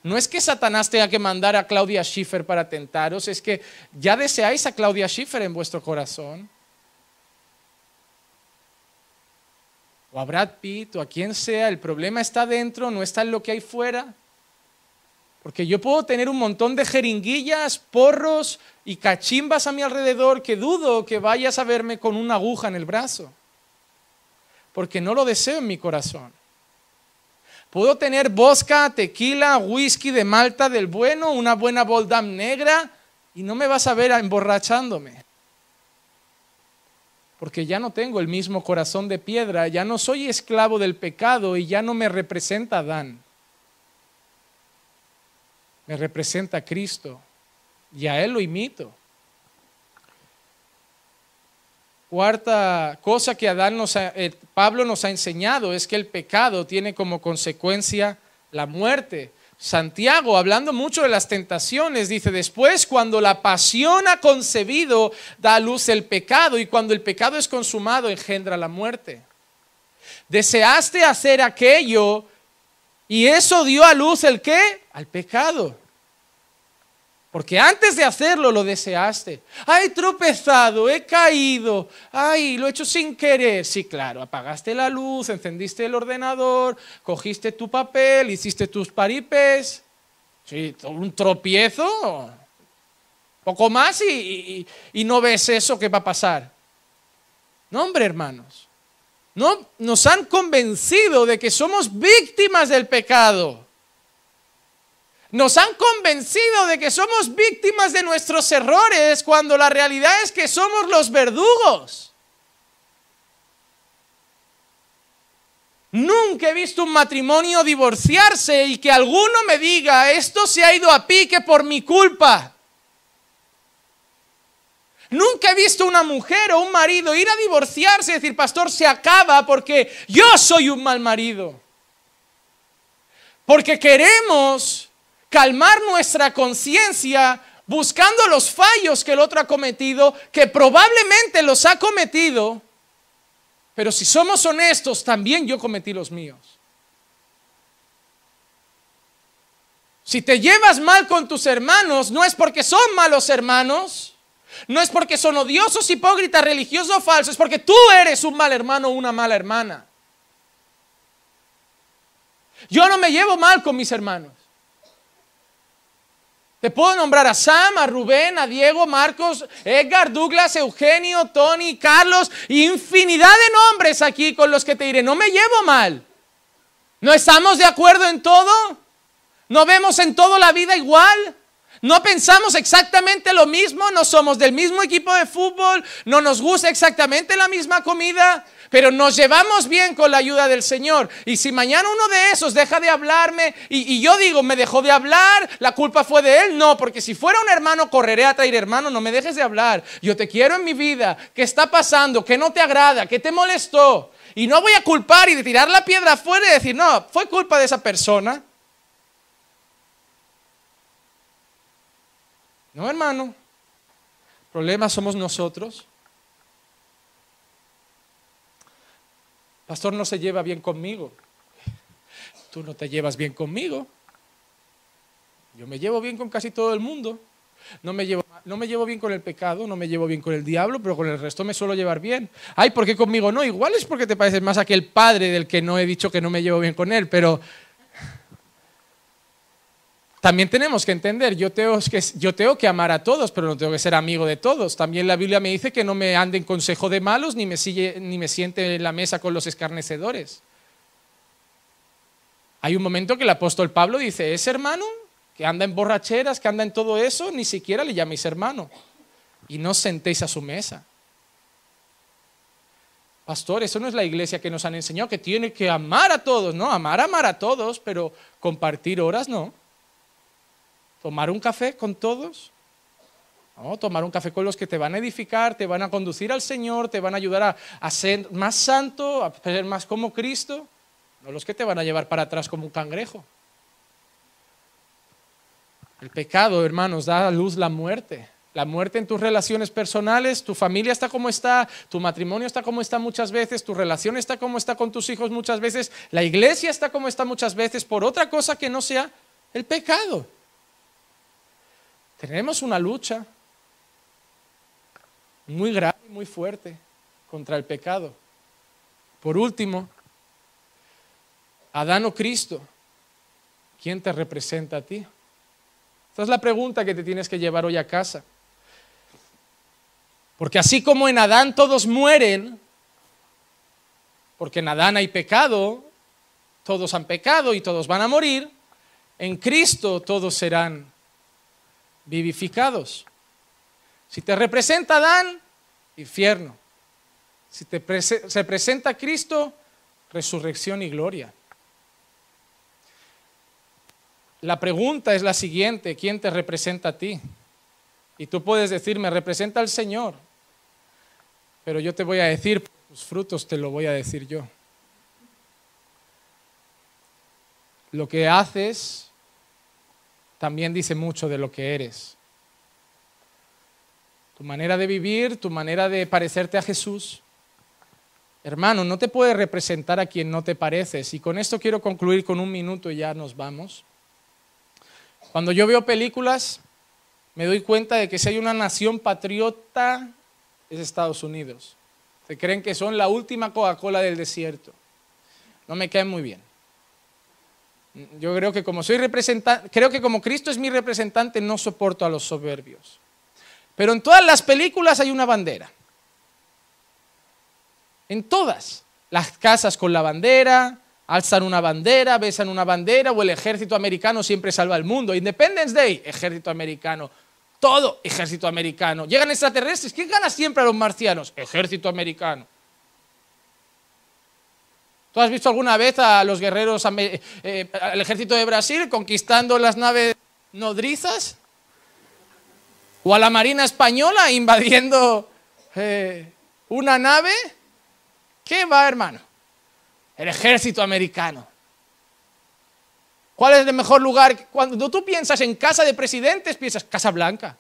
No es que Satanás tenga que mandar a Claudia Schiffer para tentaros, es que ya deseáis a Claudia Schiffer en vuestro corazón. o a Brad Pitt o a quien sea, el problema está dentro, no está en lo que hay fuera. Porque yo puedo tener un montón de jeringuillas, porros y cachimbas a mi alrededor que dudo que vayas a verme con una aguja en el brazo. Porque no lo deseo en mi corazón. Puedo tener bosca, tequila, whisky de Malta del bueno, una buena Boldam negra y no me vas a ver emborrachándome porque ya no tengo el mismo corazón de piedra, ya no soy esclavo del pecado y ya no me representa Adán. Me representa Cristo y a Él lo imito. Cuarta cosa que eh, Pablo nos ha enseñado es que el pecado tiene como consecuencia la muerte. Santiago, hablando mucho de las tentaciones, dice, después cuando la pasión ha concebido, da a luz el pecado y cuando el pecado es consumado, engendra la muerte. Deseaste hacer aquello y eso dio a luz el qué? Al pecado. Porque antes de hacerlo lo deseaste. Ay, tropezado, he caído. Ay, lo he hecho sin querer. Sí, claro, apagaste la luz, encendiste el ordenador, cogiste tu papel, hiciste tus paripes. Sí, un tropiezo. Poco más y, no ves eso que va a pasar. No, hombre, hermanos. No, nos han convencido de que somos víctimas del pecado. Nos han convencido de que somos víctimas de nuestros errores cuando la realidad es que somos los verdugos. Nunca he visto un matrimonio divorciarse y que alguno me diga, esto se ha ido a pique por mi culpa. Nunca he visto una mujer o un marido ir a divorciarse y decir, pastor, se acaba porque yo soy un mal marido. Porque queremos calmar nuestra conciencia buscando los fallos que el otro ha cometido, que probablemente los ha cometido, pero si somos honestos, también yo cometí los míos. Si te llevas mal con tus hermanos, no es porque son malos hermanos, no es porque son odiosos, hipócritas, religiosos o falsos, es porque tú eres un mal hermano o una mala hermana. Yo no me llevo mal con mis hermanos. Te puedo nombrar a Sam, a Rubén, a Diego, Marcos, Edgar, Douglas, Eugenio, Tony, Carlos, infinidad de nombres aquí con los que te diré, no me llevo mal. ¿No estamos de acuerdo en todo? ¿No vemos en todo la vida igual? ¿No pensamos exactamente lo mismo? ¿No somos del mismo equipo de fútbol? ¿No nos gusta exactamente la misma comida? pero nos llevamos bien con la ayuda del Señor. Y si mañana uno de esos deja de hablarme y, yo digo, me dejó de hablar, la culpa fue de él, no, porque si fuera un hermano, correré a traer hermano, no me dejes de hablar, yo te quiero en mi vida, ¿qué está pasando? ¿Qué no te agrada? ¿Qué te molestó? Y no voy a culpar y de tirar la piedra afuera y decir, no, fue culpa de esa persona. No, hermano. El problema somos nosotros. Pastor no se lleva bien conmigo. Tú no te llevas bien conmigo. Yo me llevo bien con casi todo el mundo. No me, llevo, no me llevo bien con el pecado, no me llevo bien con el diablo, pero con el resto me suelo llevar bien. Ay, ¿por qué conmigo no? Igual es porque te pareces más a aquel padre del que no he dicho que no me llevo bien con él, pero también tenemos que entender, yo tengo que, amar a todos, pero no tengo que ser amigo de todos. También la Biblia me dice que no me ande en consejo de malos, ni me, ni me siente en la mesa con los escarnecedores. Hay un momento que el apóstol Pablo dice, ese hermano que anda en borracheras, que anda en todo eso, ni siquiera le llaméis hermano. Y no sentéis a su mesa. Pastor, eso no es la iglesia que nos han enseñado que tiene que amar a todos, ¿no? Amar, amar a todos, pero compartir horas no. ¿Tomar un café con todos? tomar un café con los que te van a edificar, te van a conducir al Señor, te van a ayudar a, a ser más santo, a ser más como Cristo, no los que te van a llevar para atrás como un cangrejo. El pecado, hermanos, da a luz la muerte. La muerte en tus relaciones personales, tu familia está como está, tu matrimonio está como está muchas veces, tu relación está como está con tus hijos muchas veces, la iglesia está como está muchas veces por otra cosa que no sea el pecado. Tenemos una lucha muy grave y muy fuerte contra el pecado. Por último, Adán o Cristo, ¿quién te representa a ti? Esta es la pregunta que te tienes que llevar hoy a casa. Porque así como en Adán todos mueren, porque en Adán hay pecado, todos han pecado y todos van a morir, en Cristo todos serán vivificados. Si te representa Adán, infierno. Si te representa Cristo, resurrección y gloria. La pregunta es la siguiente, ¿quién te representa a ti? Y tú puedes decir, me representa el Señor, pero yo te voy a decir, tus frutos te lo voy a decir yo. Lo que haces también dice mucho de lo que eres. Tu manera de vivir, tu manera de parecerte a Jesús. Hermano, no te puedes representar a quien no te pareces. Y con esto quiero concluir con un minuto y ya nos vamos. Cuando yo veo películas, me doy cuenta de que si hay una nación patriota, es Estados Unidos. Se creen que son la última Coca-Cola del desierto. No me caen muy bien. Yo creo que como soy representante, creo que como Cristo es mi representante, no soporto a los soberbios. Pero en todas las películas hay una bandera. En todas. Las casas con la bandera, alzan una bandera, besan una bandera, o el ejército americano siempre salva al mundo. Independence Day, ejército americano. Todo ejército americano. Llegan extraterrestres. ¿Quién gana siempre a los marcianos? Ejército americano. ¿Tú has visto alguna vez a los guerreros, eh, al ejército de Brasil conquistando las naves nodrizas? ¿O a la Marina Española invadiendo eh, una nave? ¿Qué va, hermano? El ejército americano. ¿Cuál es el mejor lugar? Cuando tú piensas en casa de presidentes, piensas Casa Blanca.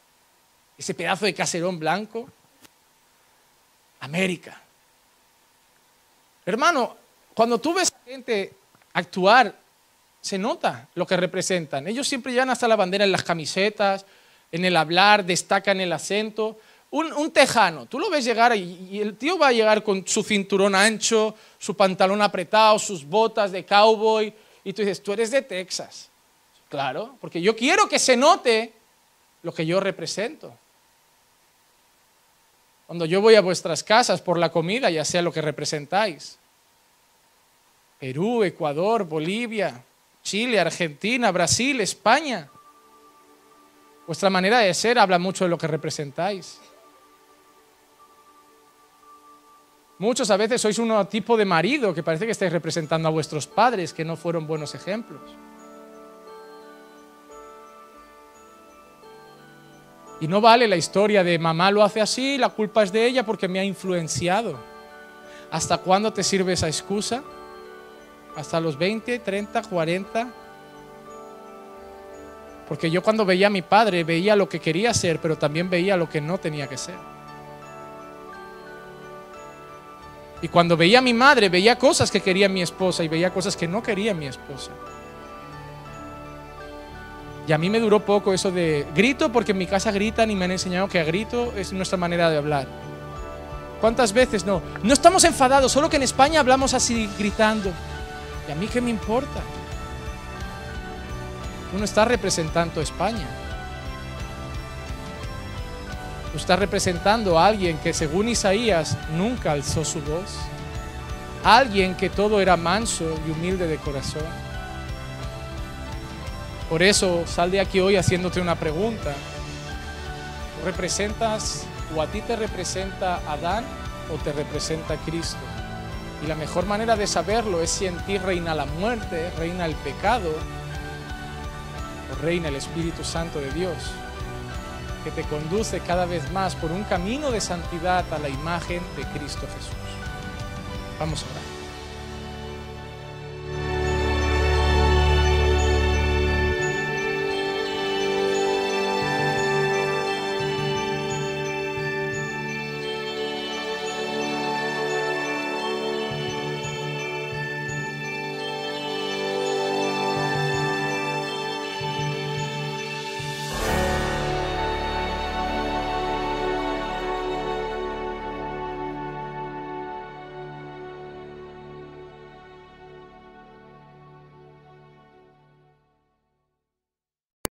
Ese pedazo de caserón blanco. América. Hermano, cuando tú ves a gente actuar, se nota lo que representan. Ellos siempre llevan hasta la bandera en las camisetas, en el hablar, destacan el acento. Un, tejano, tú lo ves llegar y, el tío va a llegar con su cinturón ancho, su pantalón apretado, sus botas de cowboy, y tú dices, tú eres de Texas. Claro, porque yo quiero que se note lo que yo represento. Cuando yo voy a vuestras casas por la comida, ya sea lo que representáis. Perú, Ecuador, Bolivia, Chile, Argentina, Brasil, España. Vuestra manera de ser habla mucho de lo que representáis. Muchos a veces sois un tipo de marido que parece que estáis representando a vuestros padres que no fueron buenos ejemplos. Y no vale la historia de mamá lo hace así, la culpa es de ella porque me ha influenciado. ¿Hasta cuándo te sirve esa excusa? hasta los 20, 30, 40. Porque yo cuando veía a mi padre veía lo que quería ser pero también veía lo que no tenía que ser. Y cuando veía a mi madre veía cosas que quería mi esposa y veía cosas que no quería mi esposa. Y a mí me duró poco eso de grito porque en mi casa gritan y me han enseñado que a grito es nuestra manera de hablar. ¿Cuántas veces no? No estamos enfadados, solo que en España hablamos así gritando a mí qué me importa? Uno está representando a España. Uno está representando a alguien que según Isaías nunca alzó su voz. Alguien que todo era manso y humilde de corazón. Por eso sal de aquí hoy haciéndote una pregunta. ¿Representas o a ti te representa Adán o te representa Cristo? Y la mejor manera de saberlo es si en ti reina la muerte, reina el pecado, o reina el Espíritu Santo de Dios, que te conduce cada vez más por un camino de santidad a la imagen de Cristo Jesús. Vamos a orar.